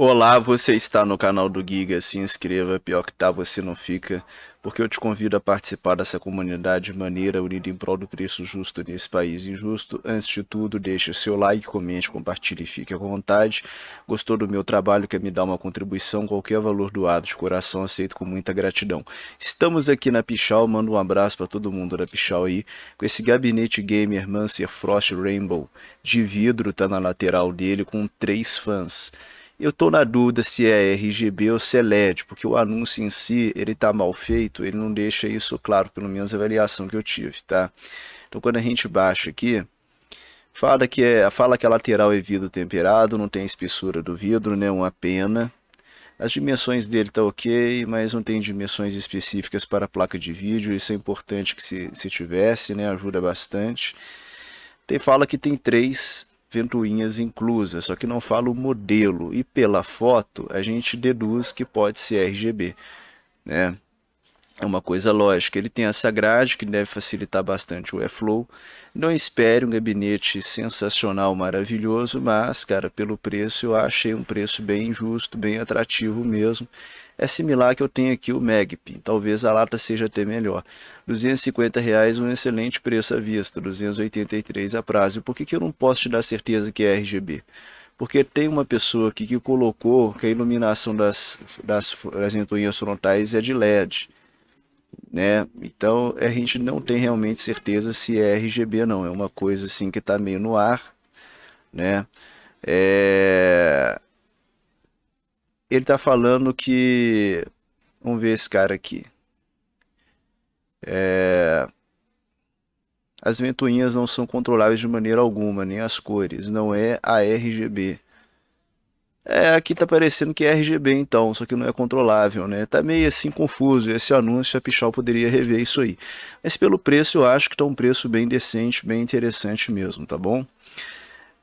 Olá, você está no canal do Giga, se inscreva, é pior que tá, você não fica, porque eu te convido a participar dessa comunidade maneira unida em prol do preço justo nesse país injusto. Antes de tudo, deixe seu like, comente, compartilhe e fique à vontade. Gostou do meu trabalho, quer me dar uma contribuição, qualquer valor doado, de coração aceito com muita gratidão. Estamos aqui na Pichal, mando um abraço para todo mundo da Pichal aí, com esse gabinete gamer Mancer Frost Rainbow de vidro, tá na lateral dele, com três fãs. Eu estou na dúvida se é RGB ou se é LED, porque o anúncio em si, ele tá mal feito, ele não deixa isso claro, pelo menos a avaliação que eu tive, tá? Então quando a gente baixa aqui, fala que, é, fala que a é lateral é vidro temperado, não tem espessura do vidro, né? Uma pena. As dimensões dele tá ok, mas não tem dimensões específicas para a placa de vídeo, isso é importante que se, se tivesse, né? Ajuda bastante. Tem, fala que tem três ventoinhas inclusas, só que não fala o modelo. E pela foto, a gente deduz que pode ser RGB, né? É uma coisa lógica. Ele tem essa grade que deve facilitar bastante o airflow. Não espere um gabinete sensacional, maravilhoso, mas, cara, pelo preço eu achei um preço bem justo, bem atrativo mesmo. É similar que eu tenho aqui o Magpie, talvez a lata seja até melhor. R$250,00, reais, um excelente preço à vista, R$283,00 a prazo. Por que, que eu não posso te dar certeza que é RGB? porque tem uma pessoa aqui que colocou que a iluminação das, das, das frontais é de LED né? Então a gente não tem realmente certeza se é RGB não, é uma coisa assim que está meio no ar, né? É... Ele está falando que, vamos ver esse cara aqui. É... As ventoinhas não são controláveis de maneira alguma, nem as cores, não é a RGB. É, aqui tá parecendo que é RGB então, só que não é controlável, né? Tá meio assim confuso, esse anúncio a Pichal poderia rever isso aí. Mas pelo preço eu acho que tá um preço bem decente, bem interessante mesmo, tá bom?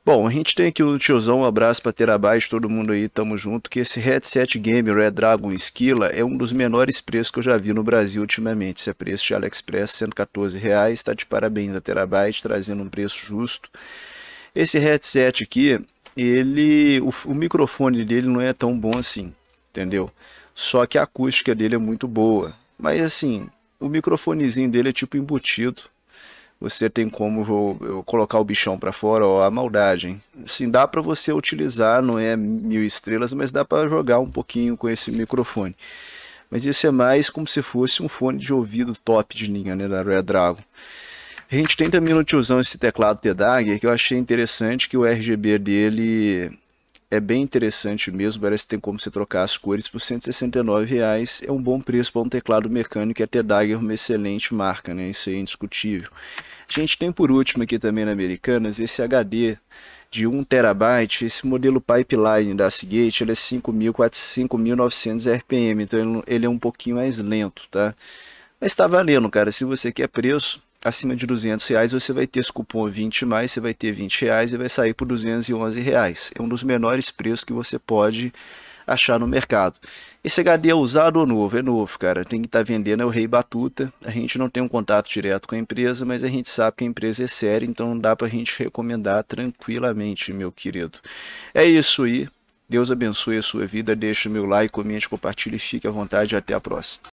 Bom, a gente tem aqui o tiozão, um abraço para Terabyte, todo mundo aí, tamo junto, que esse headset game Red Dragon Esquila é um dos menores preços que eu já vi no Brasil ultimamente. Esse é preço de AliExpress, R$114,00, reais, tá de parabéns a Terabyte, trazendo um preço justo. Esse headset aqui, ele o, o, microfone dele não é tão bom assim, entendeu? Só que a acústica dele é muito boa. Mas assim, o microfonezinho dele é tipo embutido. Você tem como eu colocar o bichão para fora, ó, a maldade, hein? Assim, dá para você utilizar, não é mil estrelas, mas dá para jogar um pouquinho com esse microfone. Mas isso é mais como se fosse um fone de ouvido top de linha, né, da Red Dragon. A gente tem também no tiozão esse teclado T-Dagger, que eu achei interessante que o RGB dele é bem interessante mesmo, parece que tem como você trocar as cores por 169 reais, é um bom preço para um teclado mecânico, e a T-Dagger é uma excelente marca, né? isso é indiscutível. A gente tem por último aqui também na Americanas esse HD de 1 terabyte, esse modelo Pipeline da Seagate, ele é 5.900 RPM, então ele é um pouquinho mais lento, tá? Mas está valendo, cara, se você quer preço, acima de 200 reais você vai ter esse cupom 20 mais, você vai ter 20 reais e vai sair por 211 reais. É um dos menores preços que você pode achar no mercado. Esse HD é usado ou novo? É novo, cara. Tem que estar tá vendendo, é o Rei Batuta. A gente não tem um contato direto com a empresa, mas a gente sabe que a empresa é séria, então dá para a gente recomendar tranquilamente, meu querido. É isso aí. Deus abençoe a sua vida. Deixe o meu like, comente, compartilhe, fique à vontade. Até a próxima.